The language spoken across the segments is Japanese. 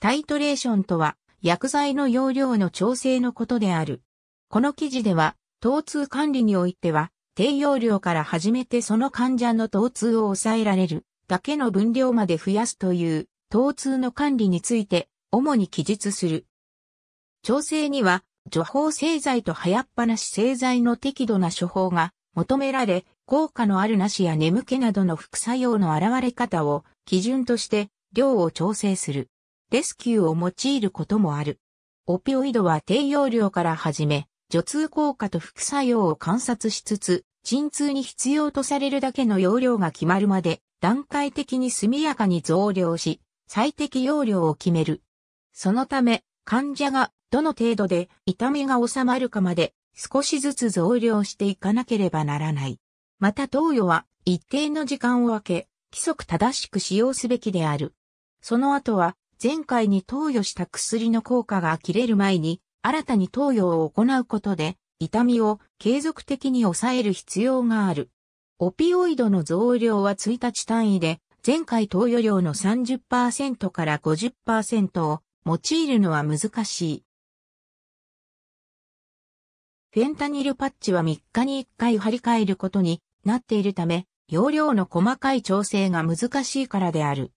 タイトレーションとは、薬剤の容量の調整のことである。この記事では、疼痛管理においては、低容量から始めてその患者の疼痛を抑えられるだけの分量まで増やすという疼痛の管理について主に記述する。調整には除法製剤と早っぱなし製剤の適度な処方が求められ、効果のあるなしや眠気などの副作用の現れ方を基準として量を調整する。レスキューを用いることもある。オピオイドは低用量から始め、除痛効果と副作用を観察しつつ、鎮痛に必要とされるだけの容量が決まるまで、段階的に速やかに増量し、最適容量を決める。そのため、患者がどの程度で痛みが収まるかまで少しずつ増量していかなければならない。また投与は一定の時間を空け、規則正しく使用すべきである。その後は前回に投与した薬の効果が切れる前に、新たに投与を行うことで、痛みを継続的に抑える必要がある。オピオイドの増量は1日単位で、前回投与量の30%から50%を用いるのは難しい。フェンタニルパッチは3日に1回張り替えることになっているため、容量の細かい調整が難しいからである。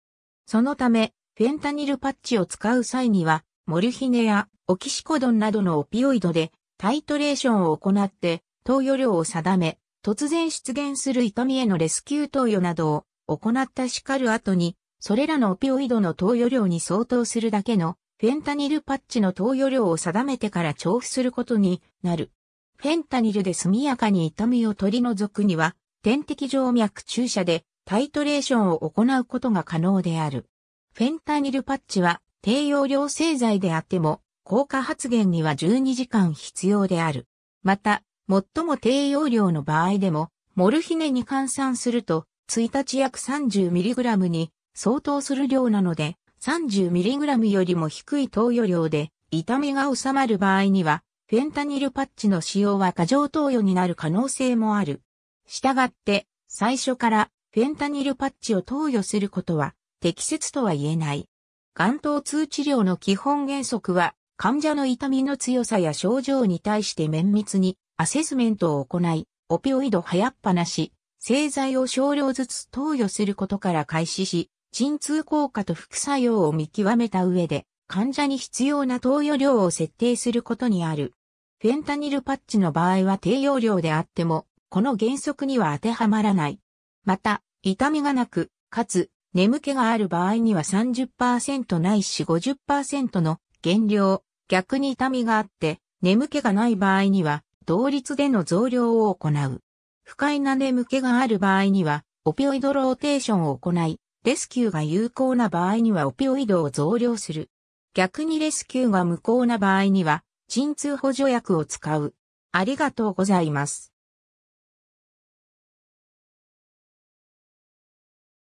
そのため、フェンタニルパッチを使う際には、モルヒネやオキシコドンなどのオピオイドでタイトレーションを行って投与量を定め、突然出現する痛みへのレスキュー投与などを行ったしかる後に、それらのオピオイドの投与量に相当するだけのフェンタニルパッチの投与量を定めてから調布することになる。フェンタニルで速やかに痛みを取り除くには、点滴静脈注射でタイトレーションを行うことが可能である。フェンタニルパッチは低用量製剤であっても効果発現には12時間必要である。また、最も低用量の場合でも、モルヒネに換算すると、1日約 30mg に相当する量なので、30mg よりも低い投与量で、痛みが収まる場合には、フェンタニルパッチの使用は過剰投与になる可能性もある。したがって、最初からフェンタニルパッチを投与することは適切とは言えない。眼頭痛治療の基本原則は、患者の痛みの強さや症状に対して綿密にアセスメントを行い、オピオイド早っぱなし、製剤を少量ずつ投与することから開始し、鎮痛効果と副作用を見極めた上で、患者に必要な投与量を設定することにある。フェンタニルパッチの場合は低用量であっても、この原則には当てはまらない。また、痛みがなく、かつ、眠気がある場合には30%ないし50%の減量、逆に痛みがあって、眠気がない場合には、同率での増量を行う。不快な眠気がある場合には、オピオイドローテーションを行い、レスキューが有効な場合にはオピオイドを増量する。逆にレスキューが無効な場合には、鎮痛補助薬を使う。ありがとうございます。